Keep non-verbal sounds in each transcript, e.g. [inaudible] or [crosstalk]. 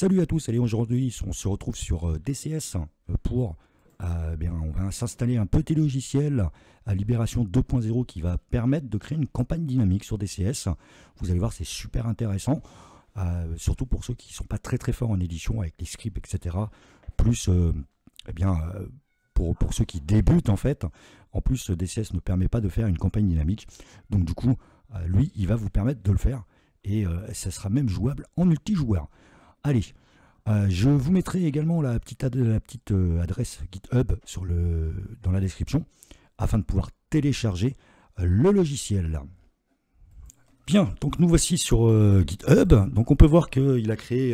Salut à tous, allez aujourd'hui on se retrouve sur euh, DCS hein, pour euh, bien, on va s'installer un petit logiciel à euh, Libération 2.0 qui va permettre de créer une campagne dynamique sur DCS. Vous allez voir c'est super intéressant, surtout pour ceux qui ne sont pas très très forts en édition avec les scripts etc. Plus eh bien pour, pour ceux qui débutent en fait, en plus DCS ne permet pas de faire une campagne dynamique, donc du coup lui il va vous permettre de le faire et ça sera même jouable en multijoueur. Allez, euh, je vous mettrai également la petite, euh, adresse GitHub dans la description afin de pouvoir télécharger euh, le logiciel. Bien, donc nous voici sur GitHub. Donc on peut voir qu'il a créé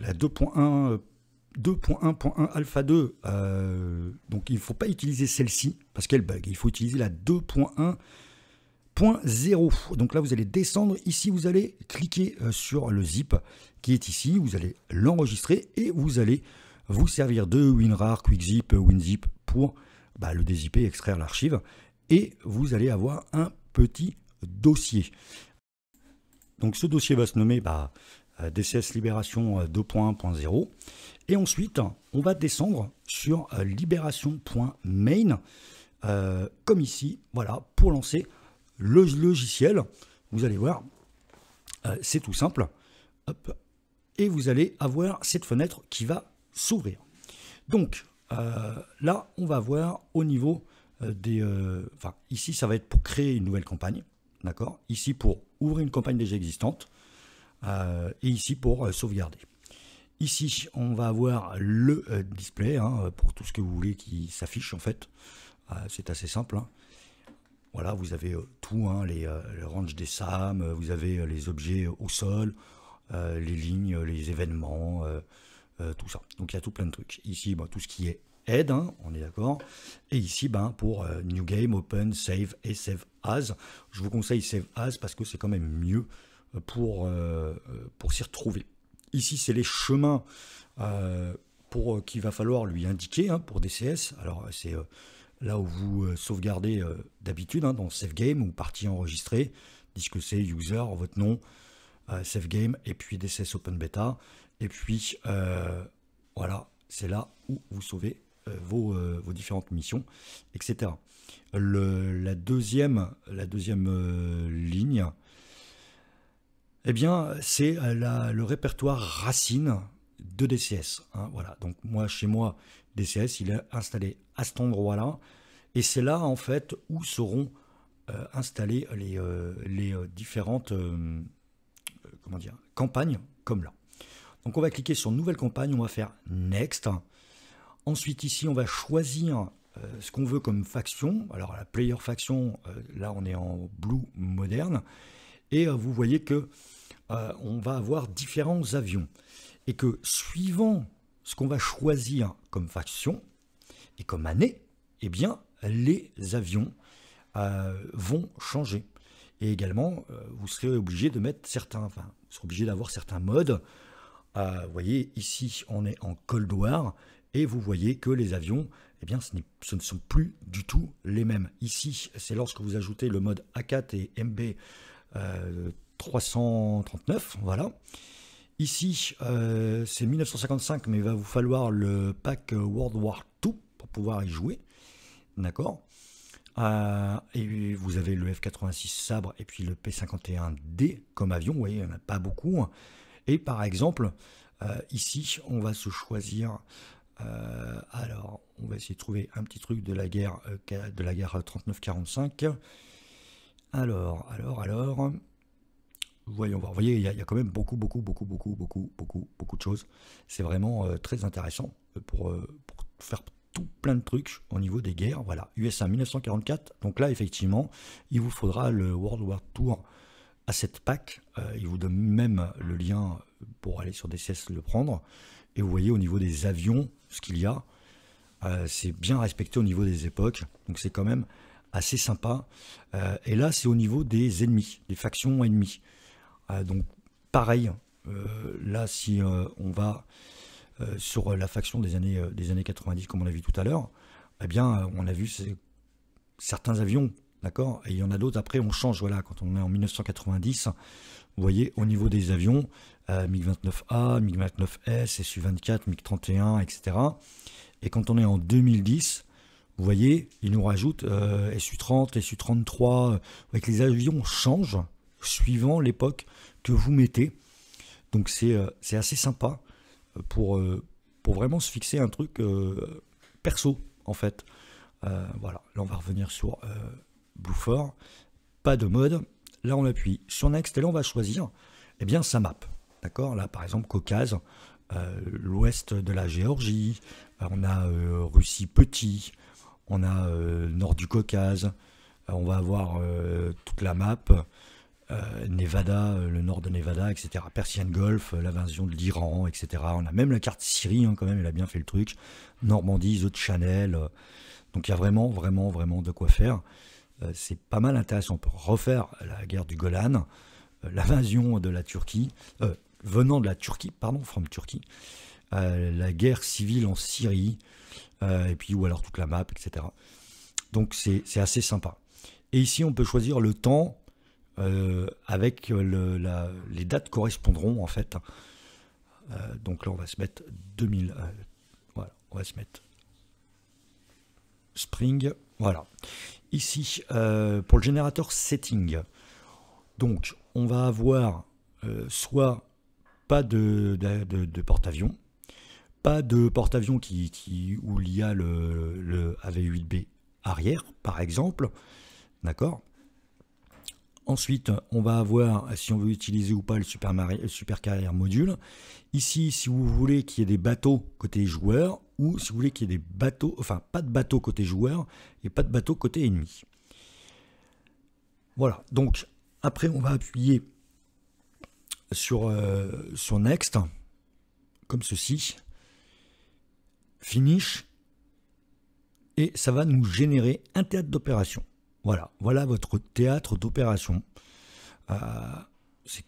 la 2.1. 2.1.1 alpha 2, donc il ne faut pas utiliser celle-ci parce qu'elle bug. Il faut utiliser la 2.1 0 Donc là, vous allez descendre. Ici, vous allez cliquer euh, sur le zip qui est ici. Vous allez l'enregistrer et vous allez vous servir de WinRAR, QuickZip, WinZip pour bah, le dézipper, extraire l'archive. Et vous allez avoir un petit dossier. Donc ce dossier va se nommer bah, euh, DCS Libération 2.1.0. Euh, et ensuite, on va descendre sur libération.main, comme ici, voilà, pour lancer le logiciel, vous allez voir, euh, c'est tout simple. Et vous allez avoir cette fenêtre qui va s'ouvrir. Donc euh, là, on va voir au niveau euh, des... Enfin, ici, ça va être pour créer une nouvelle campagne. D'accord Ici, pour ouvrir une campagne déjà existante. et ici, pour sauvegarder. Ici, on va avoir le display hein, pour tout ce que vous voulez qui s'affiche en fait. c'est assez simple. Hein. Voilà, vous avez euh, tout, hein, les, euh, ranges des SAM, euh, vous avez les objets au sol, les lignes, les événements, tout ça. Donc il y a tout plein de trucs. Ici, bah, tout ce qui est aide, hein, on est d'accord. Et ici, ben, pour New Game, Open, Save et Save As, je vous conseille Save As parce que c'est quand même mieux pour, pour s'y retrouver. Ici, c'est les chemins pour qu'il va falloir lui indiquer hein, pour DCS. Alors, c'est là où vous euh, sauvegardez euh, d'habitude, hein, dans Save Game ou partie enregistrée, disque C, user, votre nom, euh, Save Game, et puis DCS Open Beta. Et puis, voilà, c'est là où vous sauvez vos, différentes missions, etc. la deuxième, la deuxième ligne, eh bien, c'est le répertoire racine de DCS. Hein, voilà. Donc moi, chez moi, DCS, il est installé à cet endroit-là. Et c'est là, en fait, où seront euh, installées les, euh, euh, différentes comment dire, campagnes, comme là. Donc, on va cliquer sur Nouvelle campagne, on va faire Next. Ensuite, ici, on va choisir ce qu'on veut comme faction. Alors, la Player Faction, là, on est en Blue Moderne. Et vous voyez que on va avoir différents avions. Et que suivant ce qu'on va choisir comme faction et comme année, eh bien, les avions euh, vont changer. Et également, euh, vous serez obligé de mettre certains, enfin, vous serez obligé d'avoir certains modes. Euh, vous voyez, ici, on est en Cold War, et vous voyez que les avions, eh bien, ce, ce ne sont plus du tout les mêmes. Ici, c'est lorsque vous ajoutez le mode A4 et MB 339, voilà. Ici, euh, c'est 1955, mais il va vous falloir le pack World War II pour pouvoir y jouer. D'accord euh, Et vous avez le F-86 Sabre et puis le P-51D comme avion. Vous voyez, il n'y en a pas beaucoup. Et par exemple, euh, ici, on va se choisir. alors, on va essayer de trouver un petit truc de la guerre, de la guerre 39-45. Alors, alors, alors voyons voir. Vous voyez, il y, a quand même beaucoup, beaucoup, beaucoup, beaucoup, beaucoup, beaucoup, beaucoup de choses. C'est vraiment euh, très intéressant euh, euh, pour, faire tout plein de trucs au niveau des guerres. Voilà, USA 1944. Donc là, effectivement, il vous faudra le World War Tour à cette pack. il vous donne même le lien pour aller sur DCS le prendre. Et vous voyez au niveau des avions ce qu'il y a. c'est bien respecté au niveau des époques. Donc c'est quand même assez sympa. et là, c'est au niveau des ennemis, des factions ennemies. Ah, donc pareil, euh, là si euh, on va euh, sur la faction des années, des années 90 comme on l'a vu tout à l'heure, eh bien on a vu certains avions, d'accord Et il y en a d'autres, après on change, voilà, quand on est en 1990, vous voyez, au niveau des avions, MiG-29A, MiG-29S, SU-24, MiG-31, etc. Et quand on est en 2010, vous voyez, ils nous rajoutent SU-30, SU-33, avec les avions changent, suivant l'époque que vous mettez. Donc c'est euh, assez sympa euh, pour, euh, pour vraiment se fixer un truc perso en fait. voilà, là on va revenir sur euh, pas de mode. Là on appuie sur Next et là on va choisir eh bien, sa map. D'accord Là par exemple Caucase, l'ouest de la Géorgie, on a Russie petit, on a nord du Caucase, on va avoir toute la map. Euh, Nevada, euh, le nord de Nevada, etc. Persian Gulf, euh, l'invasion de l'Iran, etc. On a même la carte Syrie, hein, quand même, elle a bien fait le truc. Normandie, eau de Chanel. donc il y a vraiment, vraiment, vraiment de quoi faire. c'est pas mal intéressant. On peut refaire la guerre du Golan, l'invasion de la Turquie, venant de la Turquie, pardon, from Turquie, la guerre civile en Syrie, et puis ou alors toute la map, etc. Donc c'est assez sympa. Et ici, on peut choisir le temps euh, avec euh, les dates correspondront en fait. Euh, donc là, on va se mettre 2000. voilà, on va se mettre Spring. Voilà. Ici, pour le générateur setting, donc on va avoir soit pas de, porte-avions, pas de porte-avions qui, où il y a le, le AV8B arrière, par exemple, d'accord Ensuite, on va avoir si on veut utiliser ou pas le Super, Carrière module. Ici, si vous voulez qu'il y ait des bateaux côté joueur, ou si vous voulez qu'il y ait des bateaux, enfin pas de bateaux côté joueur et pas de bateaux côté ennemi. Voilà, donc après on va appuyer sur, euh, sur Next, comme ceci, Finish, et ça va nous générer un théâtre d'opération. Voilà, voilà votre théâtre d'opération. Euh,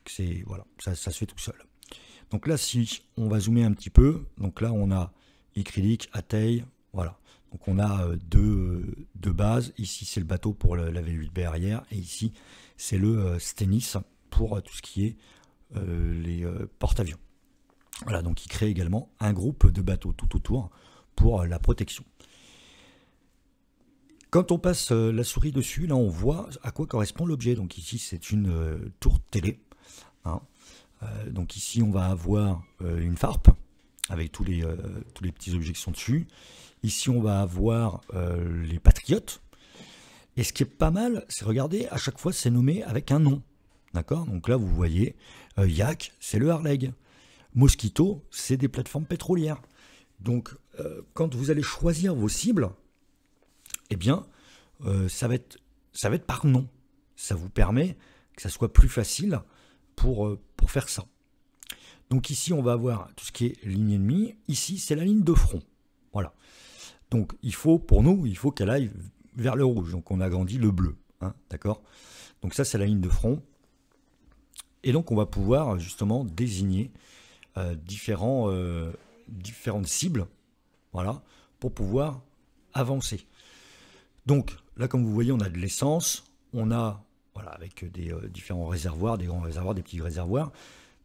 c'est voilà, ça, se fait tout seul. Donc là, si on va zoomer un petit peu, donc là on a à Ateil, voilà. Donc on a euh, deux, bases. Ici c'est le bateau pour la V8B arrière et ici c'est le euh, Stennis pour tout ce qui est les porte-avions. Voilà, donc il crée également un groupe de bateaux tout autour pour la protection. Quand on passe euh, la souris dessus, là on voit à quoi correspond l'objet. Donc ici c'est une euh, tour télé. Hein. Euh, donc ici on va avoir une farpe avec tous les, tous les petits objets qui sont dessus. Ici on va avoir les patriotes. Et ce qui est pas mal, c'est regarder, à chaque fois c'est nommé avec un nom. D'accord Donc là vous voyez, Yak, c'est le Harleg. Mosquito, c'est des plateformes pétrolières. Donc quand vous allez choisir vos cibles, eh bien, euh, ça, va être, ça va être par nom. Ça vous permet que ça soit plus facile pour, euh, pour faire ça. Donc ici, on va avoir tout ce qui est ligne ennemie. Ici, c'est la ligne de front. Voilà. Donc il faut, pour nous, il faut qu'elle aille vers le rouge. Donc on agrandit le bleu. Hein, d'accord Donc ça, c'est la ligne de front. Et donc on va pouvoir justement désigner euh, différents, différentes cibles. Voilà. Pour pouvoir avancer. Donc là, comme vous voyez, on a de l'essence, on a, voilà, avec des euh, différents réservoirs, des grands réservoirs, des petits réservoirs,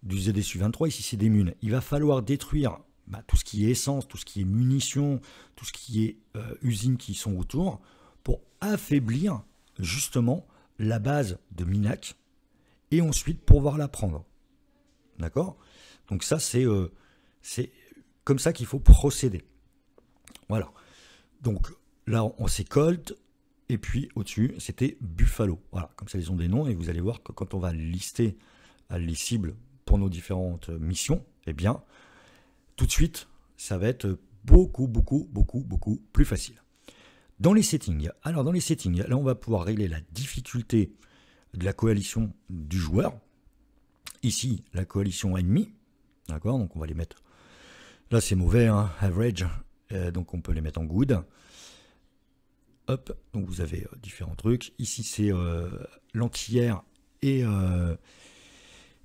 du ZSU-23, ici c'est des munes. Il va falloir détruire bah, tout ce qui est essence, tout ce qui est munitions, tout ce qui est usine euh, usines qui sont autour, pour affaiblir justement la base de Minac, et ensuite pouvoir la prendre. D'accord Donc ça, euh, c'est comme ça qu'il faut procéder. Voilà. Donc Là, on s'est et puis au-dessus, c'était Buffalo. Voilà, comme ça, ils ont des noms, et vous allez voir que quand on va lister les cibles pour nos différentes euh, missions, eh bien, tout de suite, ça va être beaucoup, beaucoup, beaucoup, beaucoup plus facile. Dans les settings, alors dans les settings, là, on va pouvoir régler la difficulté de la coalition du joueur. Ici, la coalition ennemie, d'accord Donc, on va les mettre... Là, c'est mauvais, hein, average, euh, donc on peut les mettre en good donc vous avez euh, différents trucs. Ici, c'est euh, et, euh,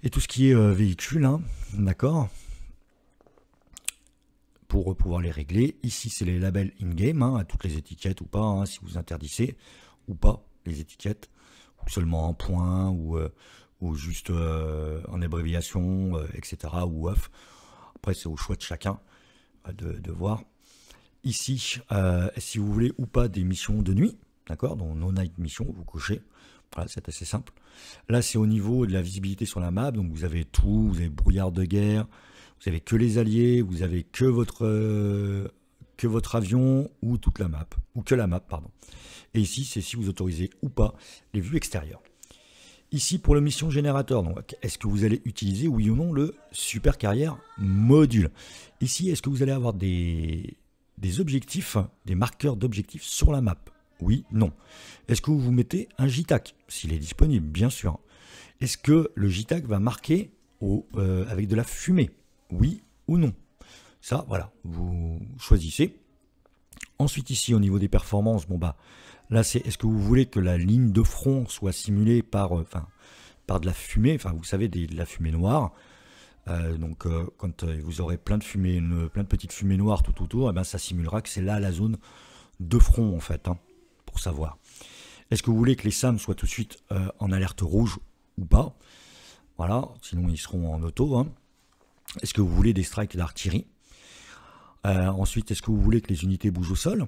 et tout ce qui est euh, véhicule, hein, d'accord Pour pouvoir les régler. Ici, c'est les labels in-game, hein, à toutes les étiquettes ou pas, hein, si vous interdisez ou pas les étiquettes, ou seulement en point, ou, ou juste en abréviation, etc., ou off. Après, c'est au choix de chacun de, de voir ici, euh, si vous voulez ou pas des missions de nuit, d'accord Donc no night mission, vous cochez. Voilà, c'est assez simple. Là, c'est au niveau de la visibilité sur la map, donc vous avez tout, vous avez brouillard de guerre, vous avez que les alliés, vous avez que votre euh, que votre avion ou toute la map, ou que la map, pardon. Et ici, c'est si vous autorisez ou pas les vues extérieures. Ici, pour le mission générateur, est-ce que vous allez utiliser, oui ou non, le super carrière module Ici, est-ce que vous allez avoir des, des objectifs, des marqueurs d'objectifs sur la map Oui, non. Est-ce que vous mettez un JTAC S'il est disponible, bien sûr. Est-ce que le JTAC va marquer au, euh, avec de la fumée Oui ou non Ça, voilà, vous choisissez. Ensuite ici, au niveau des performances, bon bah, là c'est est-ce que vous voulez que la ligne de front soit simulée par, euh, enfin, par de la fumée, enfin vous savez, de la fumée noire euh, donc euh, quand euh, vous aurez plein de fumée, une, plein de petites fumées noires tout autour, et eh ben ça simulera que c'est là la zone de front en fait, hein, pour savoir. Est-ce que vous voulez que les SAM soient tout de suite en alerte rouge ou pas Voilà, sinon ils seront en auto. Hein. Est-ce que vous voulez des strikes d'artillerie Ensuite, est-ce que vous voulez que les unités bougent au sol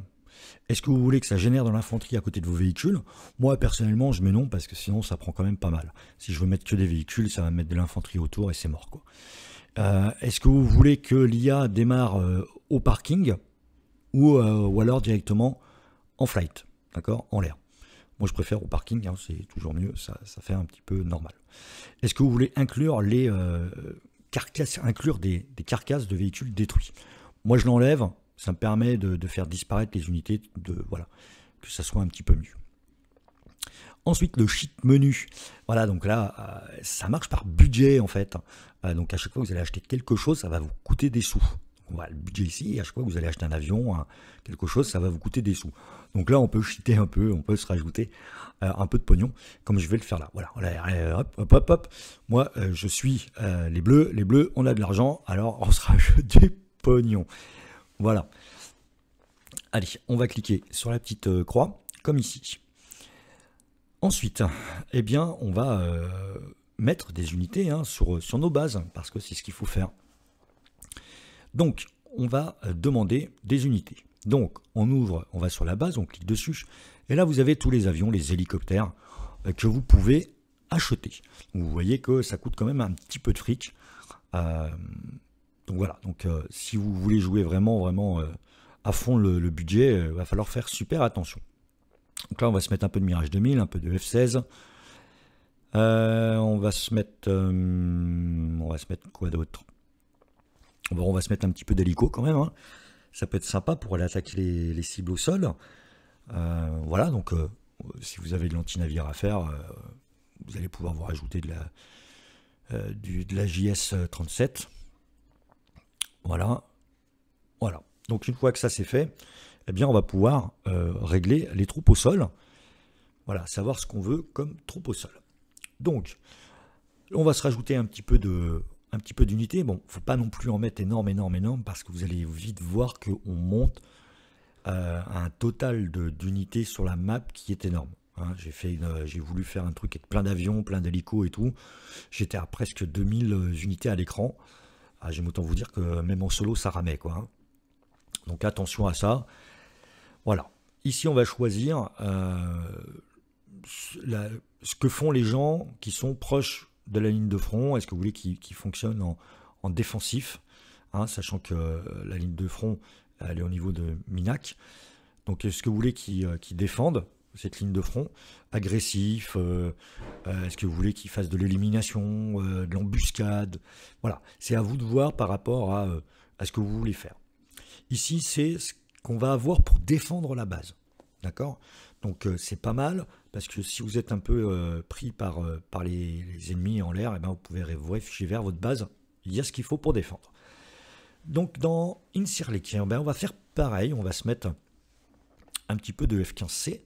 est-ce que vous voulez que ça génère de l'infanterie à côté de vos véhicules Moi, personnellement, je mets non parce que sinon, ça prend quand même pas mal. Si je veux mettre que des véhicules, ça va mettre de l'infanterie autour et c'est mort. Euh, est-ce que vous voulez que l'IA démarre euh, au parking ou, euh, ou, alors directement en flight D'accord En l'air. Moi, je préfère au parking, hein, c'est toujours mieux, ça, fait un petit peu normal. Est-ce que vous voulez inclure, les, carcasses, inclure des, des carcasses de véhicules détruits Moi, je l'enlève ça me permet de, faire disparaître les unités, de voilà, que ça soit un petit peu mieux. Ensuite, le sheet menu. Voilà, donc là, euh, ça marche par budget en fait. Euh, donc à chaque fois que vous allez acheter quelque chose, ça va vous coûter des sous. On le budget ici, à chaque fois que vous allez acheter un avion, quelque chose, ça va vous coûter des sous. Donc là, on peut cheater un peu, on peut se rajouter euh, un peu de pognon, comme je vais le faire là. Voilà, hop, hop, hop, Moi, je suis les bleus, les bleus, on a de l'argent, alors on se rajoute [laughs] des pognons. Voilà. Allez, on va cliquer sur la petite euh, croix, comme ici. Ensuite, eh bien, on va euh, mettre des unités hein, sur, euh, sur nos bases, parce que c'est ce qu'il faut faire. Donc, on va demander des unités. Donc, on ouvre, on va sur la base, on clique dessus, et là, vous avez tous les avions, les hélicoptères que vous pouvez acheter. Vous voyez que ça coûte quand même un petit peu de fric. Donc voilà, donc euh, si vous voulez jouer vraiment, vraiment euh, à fond le, budget, il euh, va falloir faire super attention. Donc là, on va se mettre un peu de Mirage 2000, un peu de F16. on va se mettre... on va se mettre quoi d'autre On va se mettre un petit peu d'hélico quand même. Hein. Ça peut être sympa pour aller attaquer les, cibles au sol. voilà, donc si vous avez de l'antinavire à faire, vous allez pouvoir vous rajouter de la, de la JS 37. Voilà. Voilà. Donc une fois que ça c'est fait, eh bien on va pouvoir euh, régler les troupes au sol. Voilà, savoir ce qu'on veut comme troupes au sol. Donc, on va se rajouter un petit peu de un petit peu Bon, faut pas non plus en mettre énorme, énorme, énorme, parce que vous allez vite voir qu'on monte euh, un total d'unités sur la map qui est énorme. Hein. j'ai fait, j'ai voulu faire un truc avec plein d'avions, plein d'hélicos et tout. J'étais à presque 2000 unités à l'écran. Ah, j'aime autant vous dire que même en solo, ça ramait. Quoi, hein. Donc attention à ça. Voilà. Ici, on va choisir euh, ce que font les gens qui sont proches de la ligne de front. Est-ce que vous voulez qu'ils fonctionnent en, défensif hein, Sachant que euh, la ligne de front, elle est au niveau de Minac. Donc est-ce que vous voulez qu'ils euh, défendent cette ligne de front, agressif, euh, euh, est-ce que vous voulez qu'il fasse de l'élimination, euh, de l'embuscade Voilà, c'est à vous de voir par rapport à, ce que vous voulez faire. Ici, c'est ce qu'on va avoir pour défendre la base. D'accord Donc c'est pas mal, parce que si vous êtes un peu pris par, par les, ennemis en l'air, eh ben, vous pouvez vous vers votre base, il y a ce qu'il faut pour défendre. Donc dans Insirlekian, eh ben, on va faire pareil, on va se mettre un petit peu de F15C.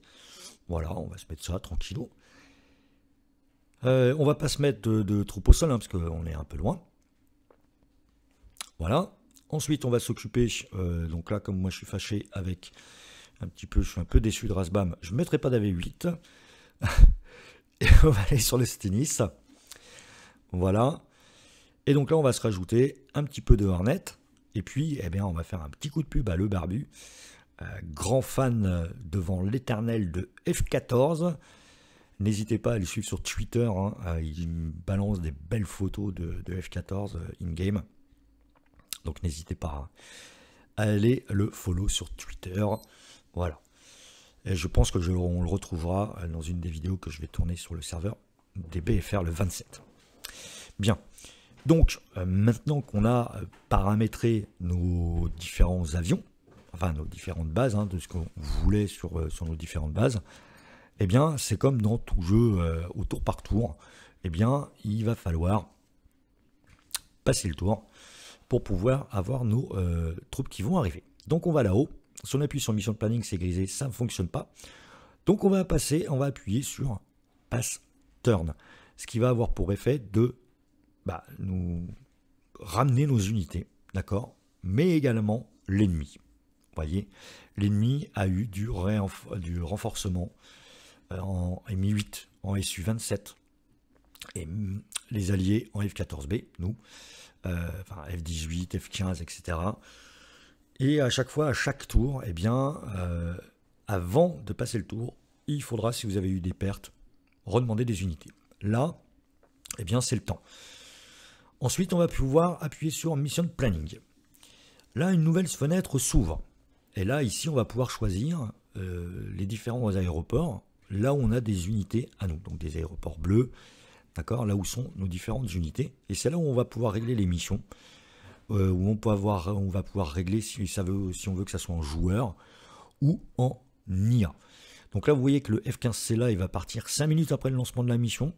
Voilà, on va se mettre ça tranquillou. Euh, on va pas se mettre de, trop troupe au sol, hein, parce qu'on est un peu loin. Voilà. Ensuite, on va s'occuper, euh, donc là, comme moi je suis fâché avec un petit peu, je suis un peu déçu de Rasbam, je ne mettrai pas d'AV8. [laughs] et on va aller sur le Stennis. Voilà. Et donc là, on va se rajouter un petit peu de Hornet. Et puis, eh bien, on va faire un petit coup de pub à le barbu. Euh, grand fan euh, devant l'éternel de F14. N'hésitez pas à le suivre sur Twitter, hein. euh, il balance des belles photos de, F14 in-game. Donc n'hésitez pas à aller le follow sur Twitter. Voilà. Et je pense que on le retrouvera dans une des vidéos que je vais tourner sur le serveur des BFR le 27. Bien. Donc, maintenant qu'on a paramétré nos différents avions, enfin nos différentes bases, hein, de ce qu'on voulait sur, euh, sur, nos différentes bases, et eh bien, c'est comme dans tout jeu euh, au tour par tour, et eh bien, il va falloir passer le tour pour pouvoir avoir nos euh, troupes qui vont arriver. Donc on va là-haut, si on appuie sur mission de planning, c'est grisé, ça ne fonctionne pas. Donc on va passer, on va appuyer sur pass turn, ce qui va avoir pour effet de bah, nous ramener nos unités, d'accord, mais également l'ennemi. Voyez, l'ennemi a eu du, du renforcement euh, en Mi-8, en Su-27, et les alliés en F-14B, nous, euh, enfin F-18, F-15, etc. Et à chaque fois, à chaque tour, eh bien, euh, avant de passer le tour, il faudra, si vous avez eu des pertes, redemander des unités. Là, eh bien, c'est le temps. Ensuite, on va pouvoir appuyer sur Mission Planning. Là, une nouvelle fenêtre s'ouvre. Et là, ici, on va pouvoir choisir euh, les différents aéroports, là où on a des unités à nous, donc des aéroports bleus, d'accord, là où sont nos différentes unités. Et c'est là où on va pouvoir régler les missions, euh, où on, va pouvoir régler si, ça veut, si on veut que ça soit en joueur ou en IA. Donc là, vous voyez que le F-15C là, il va partir 5 minutes après le lancement de la mission.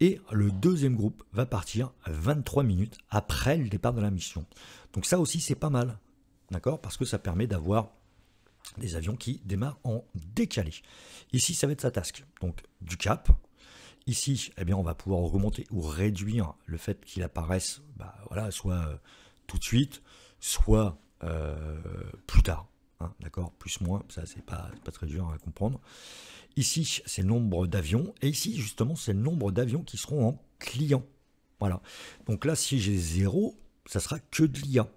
Et le deuxième groupe va partir 23 minutes après le départ de la mission. Donc ça aussi, c'est pas mal. D'accord Parce que ça permet d'avoir des avions qui démarrent en décalé. Ici, ça va être sa tasque. Donc, du cap. Ici, eh bien, on va pouvoir augmenter ou réduire le fait qu'il apparaisse, bah, voilà, soit euh, tout de suite, soit euh, plus tard. Hein, d'accord Plus, moins, ça, c'est pas, pas très dur à comprendre. Ici, c'est le nombre d'avions. Et ici, justement, c'est le nombre d'avions qui seront en client. Voilà. Donc là, si j'ai zéro, ça sera que de l'IA.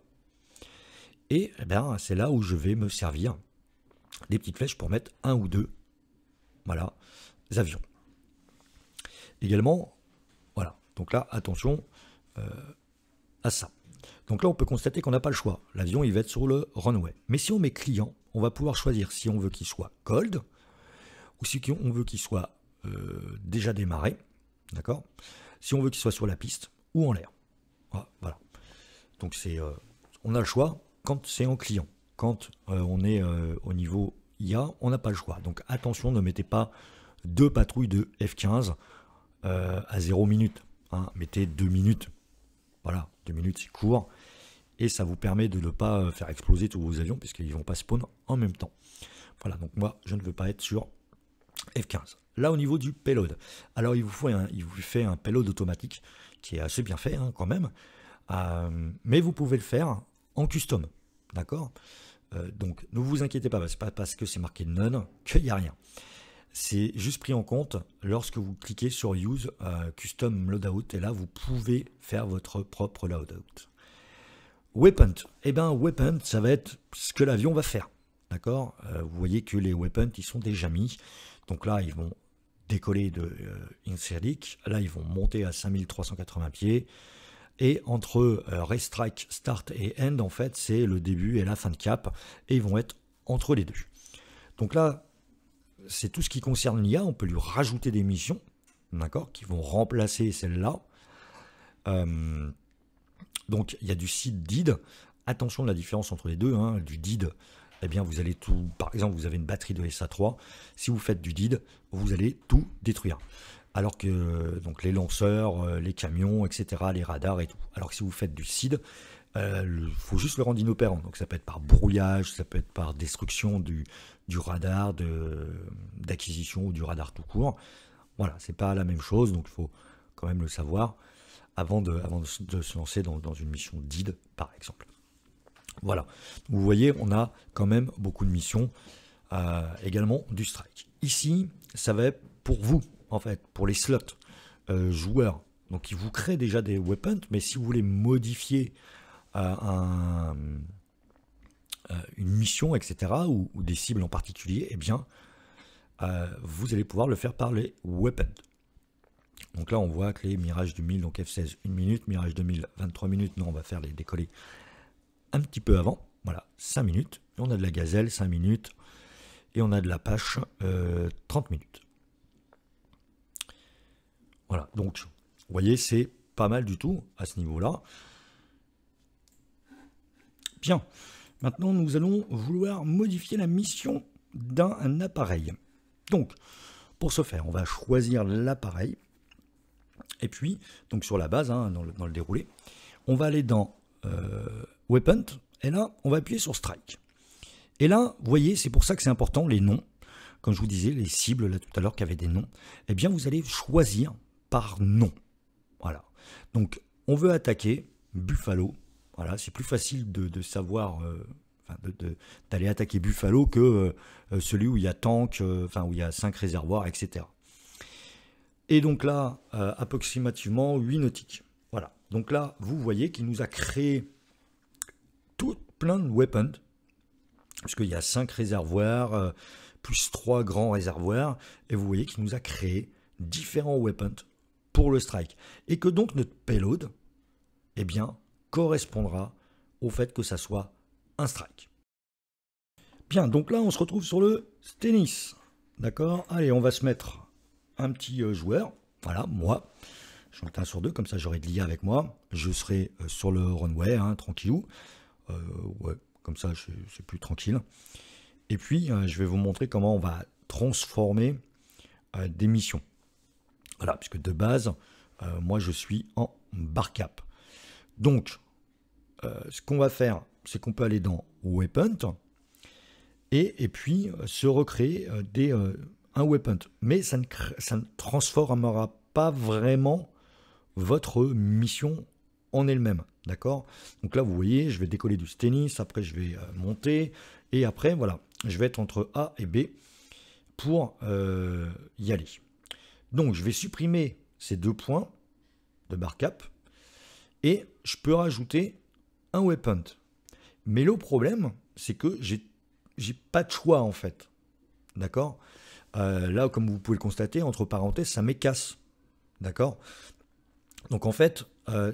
Et eh ben, c'est là où je vais me servir des petites flèches pour mettre un ou deux voilà, avions. Également, voilà, donc là, attention euh, à ça. Donc là, on peut constater qu'on n'a pas le choix. L'avion, il va être sur le runway. Mais si on met client, on va pouvoir choisir si on veut qu'il soit cold ou si on veut qu'il soit euh, déjà démarré, d'accord Si on veut qu'il soit sur la piste ou en l'air. Voilà. Donc c'est, euh, on a le choix quand c'est en client, quand euh, on est euh, au niveau IA, on n'a pas le choix. Donc attention, ne mettez pas deux patrouilles de F15 euh, à 0 minutes. Hein. Mettez deux minutes. Voilà, deux minutes c'est court. Et ça vous permet de ne pas faire exploser tous vos avions puisqu'ils ne vont pas spawn en même temps. Voilà, donc moi je ne veux pas être sur F15. Là au niveau du payload, alors il vous, faut il vous fait un payload automatique qui est assez bien fait hein, quand même. mais vous pouvez le faire custom. D'accord euh, Donc ne vous inquiétez pas, c'est pas parce que c'est marqué none qu'il n'y a rien. C'est juste pris en compte lorsque vous cliquez sur Use euh, Custom Loadout et là vous pouvez faire votre propre loadout. Weapon, et eh ben weapon ça va être ce que l'avion va faire. D'accord euh, Vous voyez que les weapons ils sont déjà mis. Donc là ils vont décoller de inseric Là ils vont monter à 5380 pieds. Et entre euh, restrike strike start et end, en fait, c'est le début et la fin de cap. Et ils vont être entre les deux. Donc là, c'est tout ce qui concerne l'IA. On peut lui rajouter des missions, d'accord, qui vont remplacer celle-là. Euh, donc il y a du site DID. Attention de la différence entre les deux. Hein. du DID, eh bien vous allez tout. Par exemple, vous avez une batterie de SA3. Si vous faites du DID, vous allez tout détruire alors que euh, donc les lanceurs, euh, les camions, etc., les radars et tout. Alors que si vous faites du CID, il euh, faut juste le rendre inopérant. Donc ça peut être par brouillage, ça peut être par destruction du, radar d'acquisition ou du radar tout court. Voilà, c'est pas la même chose, donc il faut quand même le savoir avant de, se lancer dans, une mission DID, par exemple. Voilà, vous voyez, on a quand même beaucoup de missions, également du strike. Ici, ça va être pour vous, en fait, pour les slots euh, joueurs. Donc il vous crée déjà des weapons, mais si vous voulez modifier euh, un, euh, une mission, etc., ou, des cibles en particulier, eh bien, vous allez pouvoir le faire par les weapons. Donc là, on voit que les Mirage 2000, donc F16, 1 minute, Mirage 2000, 23 minutes. Non, on va faire les décoller un petit peu avant. Voilà, 5 minutes. on a de la gazelle, 5 minutes. Et on a de la pache, 30 minutes. Voilà, donc, vous voyez, c'est pas mal du tout à ce niveau-là. Bien, maintenant nous allons vouloir modifier la mission d'un appareil. Donc, pour ce faire, on va choisir l'appareil. Et puis, donc sur la base, hein, dans, le, déroulé, on va aller dans euh, Weapon, et là, on va appuyer sur Strike. Et là, vous voyez, c'est pour ça que c'est important, les noms. Comme je vous disais, les cibles, là tout à l'heure, qui avaient des noms. Eh bien, vous allez choisir par non. Voilà. Donc, on veut attaquer Buffalo. Voilà, c'est plus facile de, savoir, euh, d'aller attaquer Buffalo que euh, euh, celui où il y a tank, enfin où il y a 5 réservoirs, etc. Et donc là, approximativement 8 nautiques. Voilà. Donc là, vous voyez qu'il nous a créé tout plein de weapons, puisqu'il y a cinq réservoirs, plus trois grands réservoirs, et vous voyez qu'il nous a créé différents weapons le strike. Et que donc notre payload, eh bien, correspondra au fait que ça soit un strike. Bien, donc là, on se retrouve sur le tennis. D'accord Allez, on va se mettre un petit euh, joueur. Voilà, moi. je m'en un sur deux, comme ça j'aurai de l'IA avec moi. Je serai euh, sur le runway, hein, tranquillou. Euh, ouais, comme ça c'est plus tranquille. Et puis, je vais vous montrer comment on va transformer des missions. Voilà, puisque de base, euh, moi je suis en barcap. Donc, euh, ce qu'on va faire, c'est qu'on peut aller dans Weapon et, et puis euh, se recréer des, un Weapon. Mais ça ne, ça ne transformera pas vraiment votre mission en elle-même. D'accord Donc là, vous voyez, je vais décoller du tennis, après je vais monter, et après, voilà, je vais être entre A et B pour y aller. Donc je vais supprimer ces deux points de cap et je peux rajouter un weapon. Mais le problème, c'est que j'ai pas de choix en fait. D'accord euh, Là, comme vous pouvez le constater, entre parenthèses, ça casse. D'accord Donc en fait, euh,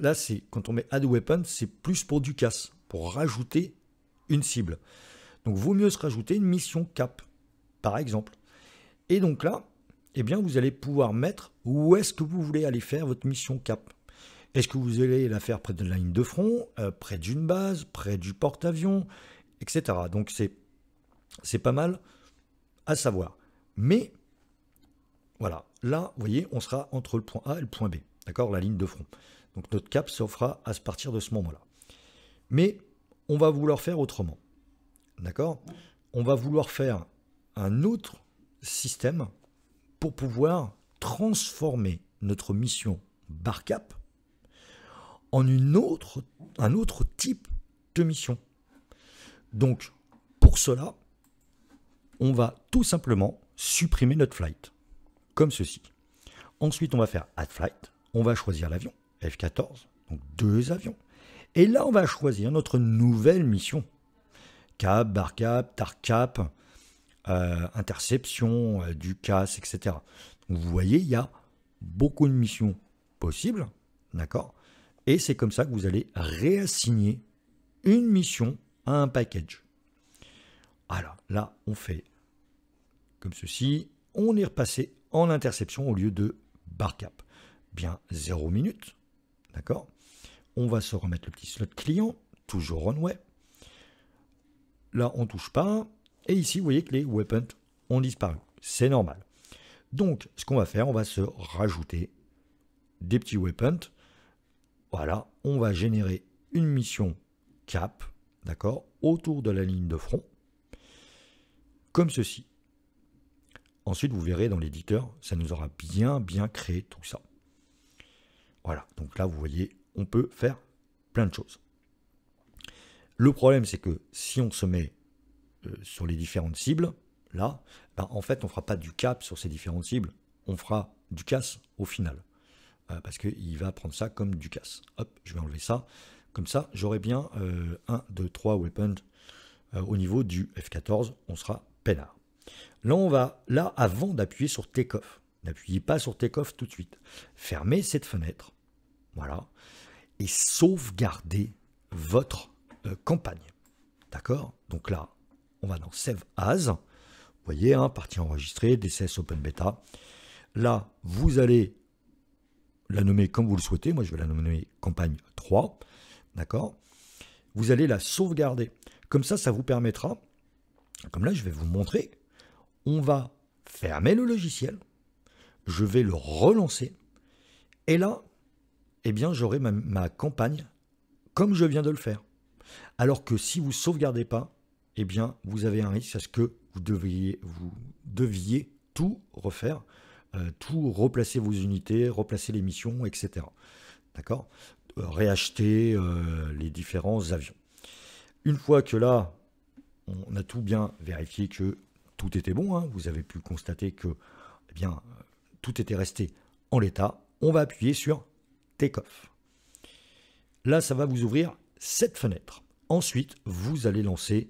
là, c'est quand on met add weapon, c'est plus pour du casse, pour rajouter une cible. Donc vaut mieux se rajouter une mission cap, par exemple. Et donc là, eh bien, vous allez pouvoir mettre où est-ce que vous voulez aller faire votre mission cap. Est-ce que vous allez la faire près de la ligne de front, euh, près d'une base, près du porte-avions, etc. Donc c'est pas mal à savoir. Mais voilà, là, vous voyez, on sera entre le point A et le point B, d'accord La ligne de front. Donc notre cap s'offra à partir de ce moment-là. Mais on va vouloir faire autrement, d'accord On va vouloir faire un autre système pouvoir transformer notre mission Barcap en une autre, un autre type de mission. Donc, pour cela, on va tout simplement supprimer notre flight, comme ceci. Ensuite, on va faire add flight, on va choisir l'avion, F-14, donc deux avions. Et là, on va choisir notre nouvelle mission. Cap, barcap, tarcap, euh, interception, euh, du casse, etc. vous voyez, il y a beaucoup de missions possibles, d'accord Et c'est comme ça que vous allez réassigner une mission à un package. Alors là, on fait comme ceci. On est repassé en interception au lieu de barcap. Bien, 0 minutes, d'accord On va se remettre le petit slot client, toujours runway. Là, on touche pas. Et ici, vous voyez que les weapons ont disparu. C'est normal. Donc, ce qu'on va faire, on va se rajouter des petits weapons. Voilà, on va générer une mission cap, d'accord, autour de la ligne de front, comme ceci. Ensuite, vous verrez dans l'éditeur, ça nous aura bien, bien créé tout ça. Voilà, donc là, vous voyez, on peut faire plein de choses. Le problème, c'est que si on se met euh, sur les différentes cibles, là, ben, en fait, on ne fera pas du cap sur ces différentes cibles, on fera du casse au final. Euh, parce qu'il va prendre ça comme du casse. Hop, je vais enlever ça. Comme ça, j'aurai bien 1, 2, 3 weapons euh, au niveau du F14. On sera peinard. Là, on va, là, avant d'appuyer sur Takeoff, n'appuyez pas sur off tout de suite. Fermez cette fenêtre. Voilà. Et sauvegardez votre campagne. D'accord Donc là, on va dans Save As. Vous voyez, hein, partie enregistrée, DCS Open Beta. Là, vous allez la nommer comme vous le souhaitez. Moi, je vais la nommer campagne 3. D'accord Vous allez la sauvegarder. Comme ça, ça vous permettra, comme là, je vais vous montrer, on va fermer le logiciel, je vais le relancer, et là, eh bien, j'aurai ma, ma campagne comme je viens de le faire. Alors que si vous ne sauvegardez pas, eh bien, vous avez un risque à ce que vous deviez, tout refaire, euh, tout replacer vos unités, replacer les missions, etc. D'accord euh, Réacheter euh, les différents avions. Une fois que là, on a tout bien vérifié que tout était bon, hein, vous avez pu constater que eh bien, tout était resté en l'état, on va appuyer sur Takeoff. Là, ça va vous ouvrir cette fenêtre. Ensuite, vous allez lancer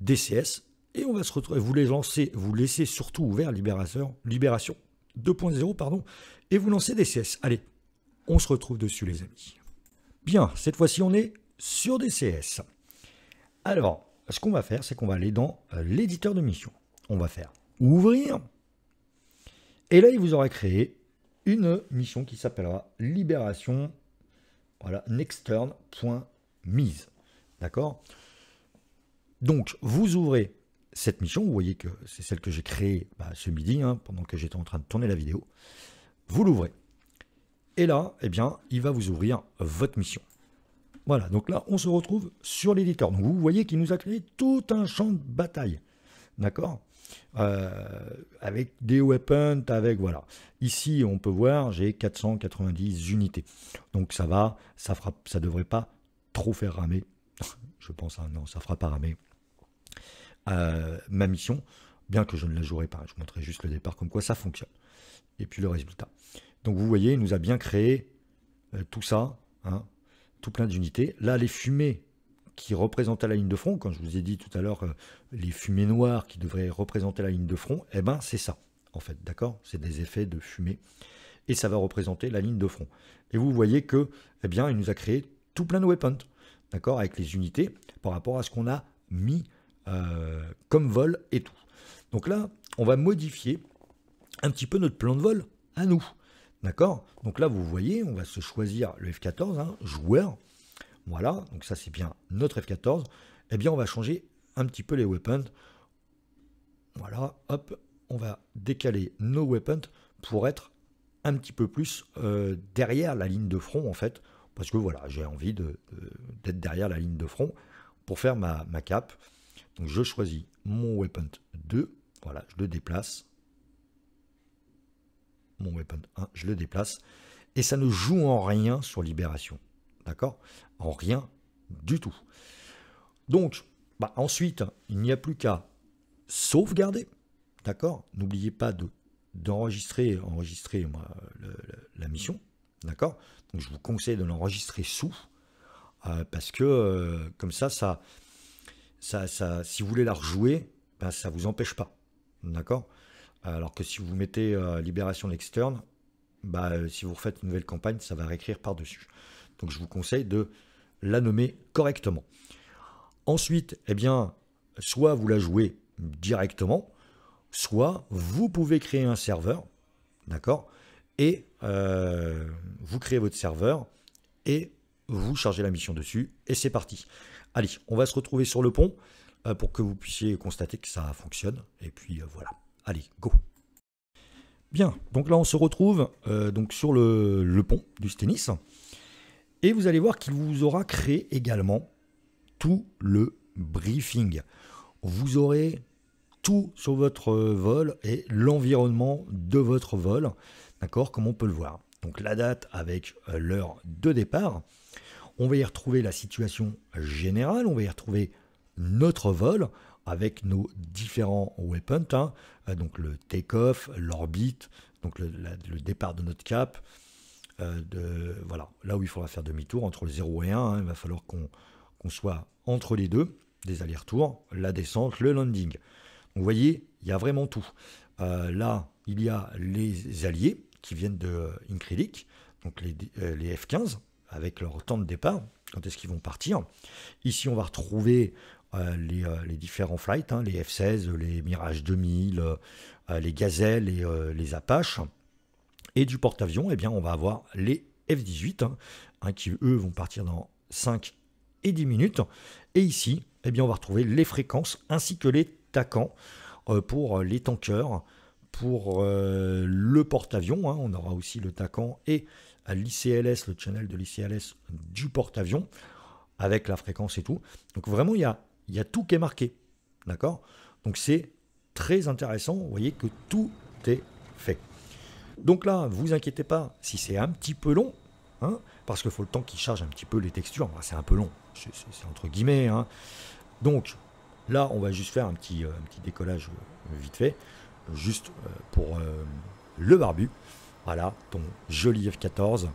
DCS, et on va se retrouver, vous les lancez, vous laissez surtout ouvert Libération, Libération 2.0, pardon, et vous lancez DCS. Allez, on se retrouve dessus les amis. Bien, cette fois-ci on est sur DCS. Alors, ce qu'on va faire, c'est qu'on va aller dans euh, l'éditeur de mission. On va faire ouvrir, et là il vous aura créé une mission qui s'appellera Libération, voilà, mise, D'accord donc, vous ouvrez cette mission, vous voyez que c'est celle que j'ai créée bah, ce midi, hein, pendant que j'étais en train de tourner la vidéo. Vous l'ouvrez. Et là, eh bien, il va vous ouvrir votre mission. Voilà, donc là, on se retrouve sur l'éditeur. Donc, vous voyez qu'il nous a créé tout un champ de bataille. D'accord euh, Avec des weapons, avec... Voilà. Ici, on peut voir, j'ai 490 unités. Donc, ça va, ça ne ça devrait pas trop faire ramer. [laughs] Je pense, un, hein, non, ça fera pas ramer ma mission, bien que je ne la jouerai pas. Je vous montrerai juste le départ, comme quoi ça fonctionne. Et puis le résultat. Donc vous voyez, il nous a bien créé euh, tout ça, hein, tout plein d'unités. Là, les fumées qui représentaient la ligne de front, quand je vous ai dit tout à l'heure, euh, les fumées noires qui devraient représenter la ligne de front, eh ben c'est ça, en fait, d'accord C'est des effets de fumée. Et ça va représenter la ligne de front. Et vous voyez que, eh bien, il nous a créé tout plein de weapons, d'accord Avec les unités par rapport à ce qu'on a mis euh, comme vol et tout. Donc là, on va modifier un petit peu notre plan de vol à nous. D'accord Donc là, vous voyez, on va se choisir le F14, hein, joueur. Voilà, donc ça c'est bien notre F14. Eh bien, on va changer un petit peu les weapons. Voilà, hop, on va décaler nos weapons pour être un petit peu plus euh, derrière la ligne de front, en fait. Parce que voilà, j'ai envie d'être derrière la ligne de front pour faire ma, ma cape. Donc je choisis mon weapon 2, voilà, je le déplace. Mon weapon 1, je le déplace. Et ça ne joue en rien sur Libération. D'accord En rien du tout. Donc, bah, ensuite, il n'y a plus qu'à sauvegarder. D'accord N'oubliez pas de d'enregistrer enregistrer, la mission. D'accord Donc je vous conseille de l'enregistrer sous. Euh, parce que euh, comme ça, ça, si vous voulez la rejouer, ben, ça ne vous empêche pas. D'accord Alors que si vous mettez euh, Libération externe bah, euh, », si vous refaites une nouvelle campagne, ça va réécrire par-dessus. Donc je vous conseille de la nommer correctement. Ensuite, eh bien, soit vous la jouez directement, soit vous pouvez créer un serveur, d'accord Et euh, vous créez votre serveur et vous chargez la mission dessus et c'est parti. Allez, on va se retrouver sur le pont euh, pour que vous puissiez constater que ça fonctionne. Et puis euh, voilà. Allez, go Bien, donc là on se retrouve euh, donc sur le, le, pont du Stennis. Et vous allez voir qu'il vous aura créé également tout le briefing. Vous aurez tout sur votre vol et l'environnement de votre vol, d'accord, comme on peut le voir. Donc la date avec l'heure de départ, on va y retrouver la situation générale, on va y retrouver notre vol avec nos différents weapons, hein. euh, donc le take-off, l'orbite, donc le, départ de notre cap. Euh, voilà, là où il faudra faire demi-tour, entre le 0 et 1, hein. il va falloir qu'on soit entre les deux, des allers-retours, la descente, le landing. vous voyez, il y a vraiment tout. Euh, là, il y a les alliés qui viennent de Incredic, donc les, les F-15, avec leur temps de départ, quand est-ce qu'ils vont partir. Ici, on va retrouver euh, euh, les, différents flights, hein, les F-16, les Mirage 2000, euh, les Gazelles et les Apaches. Et du porte-avions, eh bien, on va avoir les F-18, hein, hein, qui eux vont partir dans 5 et 10 minutes. Et ici, eh bien, on va retrouver les fréquences ainsi que les taquants pour les tankers, pour le porte-avions. on aura aussi le taquant et à l'ICLS, le channel de l'ICLS du porte-avions, avec la fréquence et tout. Donc vraiment, il y a, il y tout qui est marqué. D'accord Donc c'est très intéressant. Vous voyez que tout est fait. Donc là, vous inquiétez pas si c'est un petit peu long, hein, parce qu'il faut le temps qu'il charge un petit peu les textures. c'est un peu long, c'est entre guillemets. Hein. Donc là, on va juste faire un petit, euh, petit décollage euh, vite fait, juste euh, pour le barbu. Voilà, ton joli F14.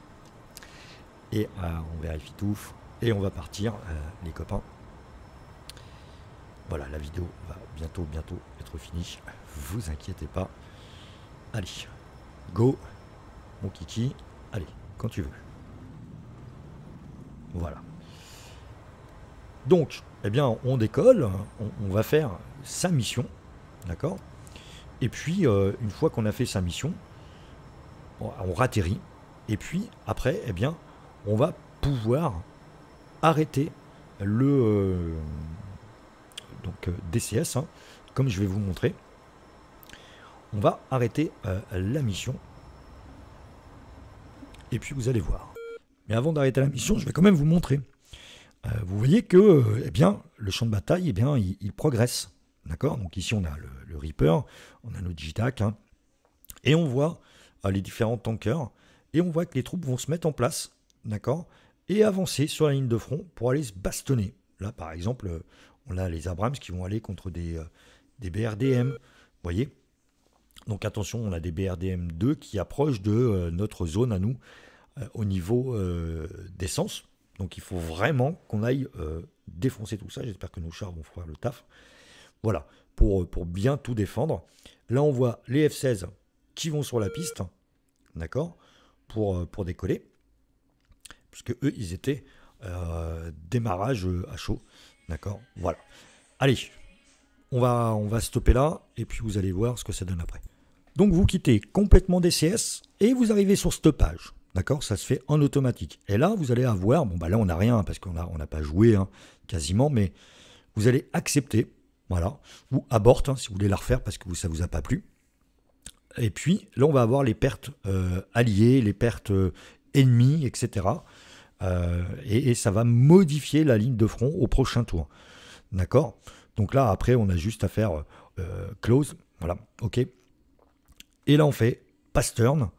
Et euh, on vérifie tout. Et on va partir, euh, les copains. Voilà, la vidéo va bientôt, bientôt être finie. Vous inquiétez pas. Allez, go, mon kiki. Allez, quand tu veux. Voilà. Donc, eh bien, on décolle, on, va faire sa mission, d'accord Et puis, euh, une fois qu'on a fait sa mission, on ratterrit, et puis après, eh bien, on va pouvoir arrêter le euh, donc euh, DCS, hein, comme je vais vous montrer. On va arrêter euh, la mission, et puis vous allez voir. Mais avant d'arrêter la mission, je vais quand même vous montrer. vous voyez que eh bien, le champ de bataille, eh bien, il, progresse. D'accord Donc ici, on a le, Reaper, on a notre JTAC, hein. et on voit les différents tankers. Et on voit que les troupes vont se mettre en place, d'accord Et avancer sur la ligne de front pour aller se bastonner. Là, par exemple, euh, on a les Abrams qui vont aller contre des, euh, des BRDM, vous voyez Donc attention, on a des BRDM 2 qui approchent de euh, notre zone à nous au niveau d'essence. Donc il faut vraiment qu'on aille défoncer tout ça. J'espère que nos chars vont faire le taf. Voilà, pour, pour bien tout défendre. Là, on voit les F-16 vont sur la piste, d'accord, pour, euh, pour décoller. puisque eux, ils étaient euh, démarrage euh, à chaud, d'accord, voilà. Allez, on va, on va stopper là, et puis vous allez voir ce que ça donne après. Donc vous quittez complètement DCS, et vous arrivez sur stoppage. D'accord Ça se fait en automatique. Et là, vous allez avoir, bon bah là on n'a rien parce qu'on n'a on n'a pas joué hein, quasiment, mais vous allez accepter, voilà, ou aborte hein, si vous voulez la refaire parce que ça vous a pas plu. Et puis, là, on va avoir les pertes euh, alliées, les pertes euh, ennemies, etc. Euh, et, ça va modifier la ligne de front au prochain tour. D'accord Donc là, après, on a juste à faire close. Voilà, OK. Et là, on fait pass turn.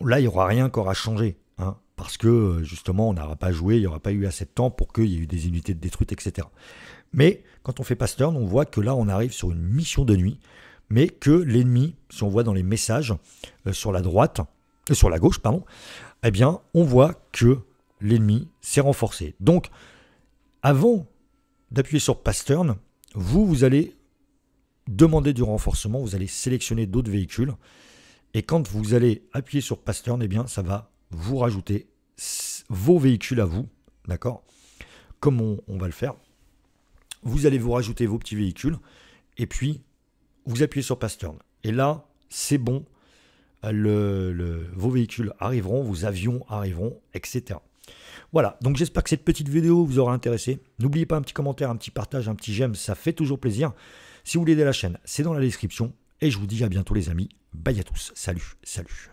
Là, il n'y aura rien encore à changer. Hein, parce que, justement, on n'aura pas joué, il n'y aura pas eu assez de temps pour qu'il y ait eu des unités de détruites, etc. Mais quand on fait pass turn, on voit que là, on arrive sur une mission de nuit mais que l'ennemi, si on voit dans les messages euh, sur la droite, euh, sur la gauche, pardon, eh bien, on voit que l'ennemi s'est renforcé. Donc, avant d'appuyer sur Pastern, vous, vous allez demander du renforcement, vous allez sélectionner d'autres véhicules, et quand vous allez appuyer sur Pastern, eh bien, ça va vous rajouter vos véhicules à vous, d'accord Comme on va le faire. Vous allez vous rajouter vos petits véhicules, et puis vous appuyez sur Pasteur. Et là, c'est bon. Euh, vos véhicules arriveront, vos avions arriveront, etc. Voilà, donc j'espère que cette petite vidéo vous aura intéressé. N'oubliez pas un petit commentaire, un petit partage, un petit j'aime, ça fait toujours plaisir. Si vous voulez aider la chaîne, c'est dans la description. Et je vous dis à bientôt les amis. Bye à tous. Salut, salut.